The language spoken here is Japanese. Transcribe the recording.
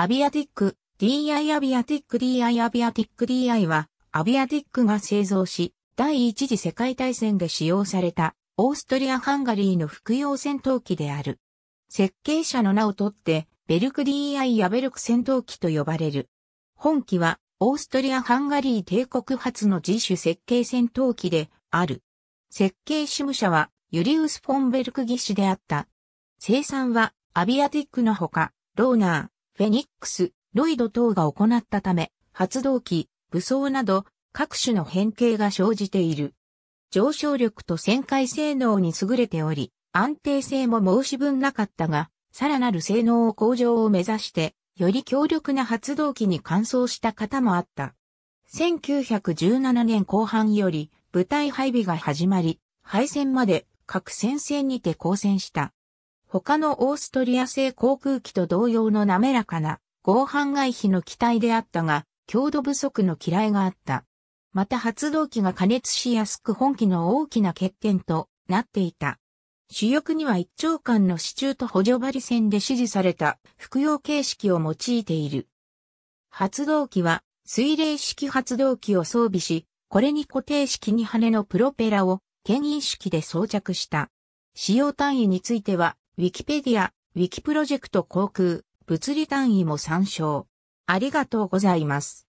アビアティック、DI アビアティック DI アビアティック DI は、アビアティックが製造し、第一次世界大戦で使用された、オーストリア・ハンガリーの服用戦闘機である。設計者の名をとって、ベルク DI やベルク戦闘機と呼ばれる。本機は、オーストリア・ハンガリー帝国発の自主設計戦闘機である。設計事務者は、ユリウス・フォンベルク技師であった。生産は、アビアティックのほか、ローナー、フェニックス、ロイド等が行ったため、発動機、武装など各種の変形が生じている。上昇力と旋回性能に優れており、安定性も申し分なかったが、さらなる性能を向上を目指して、より強力な発動機に換装した方もあった。1917年後半より部隊配備が始まり、敗戦まで各戦線にて交戦した。他のオーストリア製航空機と同様の滑らかな合板外皮の機体であったが、強度不足の嫌いがあった。また発動機が加熱しやすく本機の大きな欠点となっていた。主翼には一長間の支柱と補助針線で指示された服用形式を用いている。発動機は水冷式発動機を装備し、これに固定式に羽のプロペラを牽引式で装着した。使用単位についてはウィキペディア、ウィキプロジェクト航空、物理単位も参照。ありがとうございます。